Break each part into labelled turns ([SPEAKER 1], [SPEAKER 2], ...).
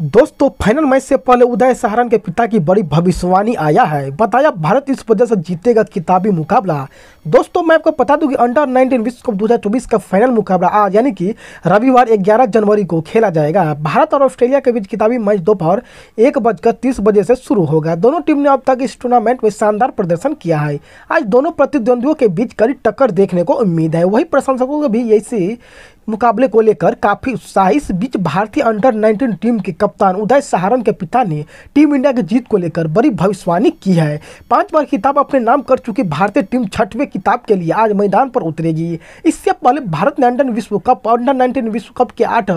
[SPEAKER 1] दोस्तों final match से पहले उदय सहारन के पिता की बड़ी भविष्यवाणी आया है बताया भारत इस वजह से जीतेगा किताबी मुकाबला दोस्तों मैं आपको बता दूं कि अंडर 19 विश्व कप चौबीस का फाइनल मुकाबला आज यानी कि रविवार 11 जनवरी को खेला जाएगा भारत और ऑस्ट्रेलिया के बीच किताबी मैच दोपहर एक बजकर तीस बजे से शुरू होगा दोनों टीम ने अब तक इस टूर्नामेंट में शानदार प्रदर्शन किया है आज दोनों प्रतिद्वंदियों के बीच कड़ी टक्कर देखने को उम्मीद है वही प्रशंसकों को भी इसी मुकाबले को लेकर काफी उत्साह इस बीच भारतीय अंडर 19 टीम के कप्तान उदय सहारन के पिता ने टीम इंडिया की जीत को लेकर बड़ी भविष्यवाणी की है पांच बार खिताब अपने नाम कर चुकी भारतीय टीम छठवें किताब के लिए आज मैदान पर उतरेगी इससे पहले भारत ने अंडर विश्व कप अंडर नाइनटीन विश्व कप के आठ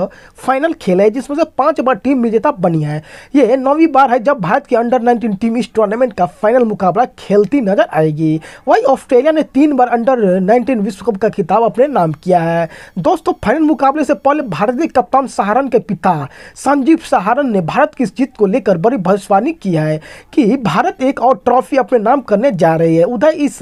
[SPEAKER 1] फाइनल खेले जिसमें से पांच बार टीम विजेता बनी है ये नौवीं बार है जब भारत की अंडर नाइनटीन टीम इस टूर्नामेंट का फाइनल मुकाबला खेलती नजर आएगी वही ऑस्ट्रेलिया ने तीन बार अंडर नाइनटीन विश्व कप का खिताब अपने नाम किया है दोस्तों दोस्तों फाइनल मुकाबले से पहले भारतीय कप्तान सहारन के पिता संजीव सहारन ने भारत की इस जीत को लेकर बड़ी भविष्यवाणी की है कि भारत एक और ट्रॉफी अपने नाम करने जा रही है उधर इस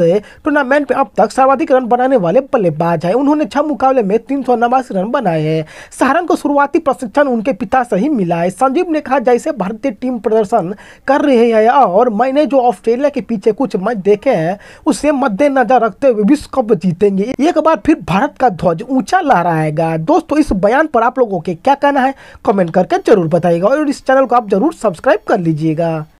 [SPEAKER 1] टूर्नामेंट में अब तक सर्वाधिक रन बनाने वाले बल्लेबाज हैं उन्होंने छह मुकाबले में तीन रन बनाए हैं सहारन को शुरुआती प्रशिक्षण उनके पिता से ही मिला है संजीव ने कहा जैसे भारतीय टीम प्रदर्शन कर रही है और मैंने जो ऑस्ट्रेलिया के पीछे कुछ मैच देखे हैं उसे मद्देनजर रखते हुए विश्व कप जीतेंगे एक बार फिर भारत का ध्वज ऊंचा ला रहा है आएगा दोस्तों इस बयान पर आप लोगों के क्या कहना है कमेंट करके जरूर बताइएगा और इस चैनल को आप जरूर सब्सक्राइब कर लीजिएगा